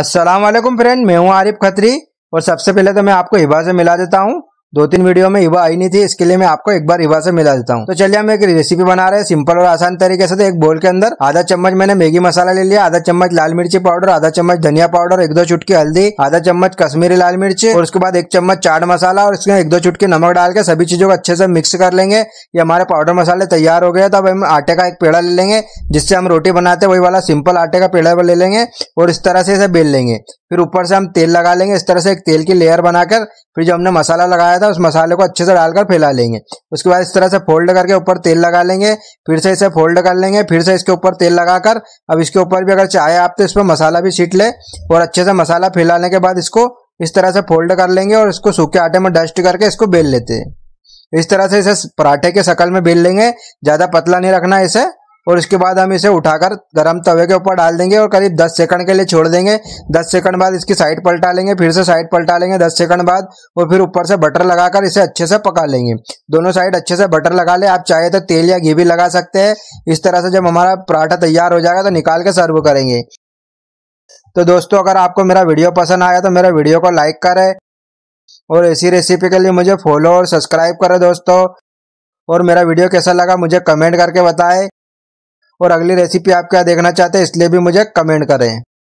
Aslam friend मैं हूं आरिफ खत्री और सबसे पहले तो मैं आपको हिबा से मिला देता हूं दो तीन वीडियो में युवा आई नहीं थी इसके लिए मैं आपको एक बार युवा से मिला देता हूँ तो चलिए हम एक रेसिपी बना रहे हैं सिंपल और आसान तरीके से तो एक बोल के अंदर आधा चम्मच मैंने मैगी मसाला ले लिया आधा चम्मच लाल मिर्ची पाउडर आधा चम्मच धनिया पाउडर एक दो चुटकी हल्दी आधा चम्मच कश्मीरी लाल मिर्ची और उसके बाद एक चम्मच चाट मसाला और इसमें एक दो चुटकी नमक डाल के सभी चीजों को अच्छे से मिक्स कर लेंगे ये हमारे पाउडर मसाले तैयार हो गए तो अब हम आटे का एक पेड़ा ले लेंगे जिससे हम रोटी बनाते वही वाला सिंपल आटे का पेड़ा ले लेंगे और इस तरह से इसे बेल लेंगे फिर ऊपर से हम तेल लगा लेंगे इस तरह से एक तेल की लेयर बनाकर फिर जो हमने मसाला लगाया था उस मसाले को अच्छे से डालकर फैला लेंगे उसके बाद इस तरह से फोल्ड करके ऊपर तेल लगा लेंगे फिर से इसे फोल्ड कर लेंगे फिर से इसके ऊपर तेल लगाकर अब इसके ऊपर भी अगर चाहे आप तो इस पर मसाला भी छीट ले और अच्छे से मसाला फैलाने के बाद इसको इस तरह से फोल्ड कर लेंगे और इसको सूखे आटे में डस्ट करके इसको बेल लेते हैं इस तरह से इसे पराठे के शकल में बेल लेंगे ज़्यादा पतला नहीं रखना इसे और उसके बाद हम इसे उठाकर गर्म तवे के ऊपर डाल देंगे और करीब 10 सेकंड के लिए छोड़ देंगे 10 सेकंड बाद इसकी साइड पलटा लेंगे फिर से साइड पलटा लेंगे 10 सेकंड बाद और फिर ऊपर से बटर लगाकर इसे अच्छे से पका लेंगे दोनों साइड अच्छे से बटर लगा ले आप चाहे तो तेल या घी भी लगा सकते हैं इस तरह से जब हमारा पराठा तैयार हो जाएगा तो निकाल के सर्व करेंगे तो दोस्तों अगर आपको मेरा वीडियो पसंद आया तो मेरा वीडियो को लाइक करे और ऐसी रेसिपी के लिए मुझे फॉलो और सब्सक्राइब करें दोस्तों और मेरा वीडियो कैसा लगा मुझे कमेंट करके बताएं और अगली रेसिपी आप क्या देखना चाहते हैं इसलिए भी मुझे कमेंट करें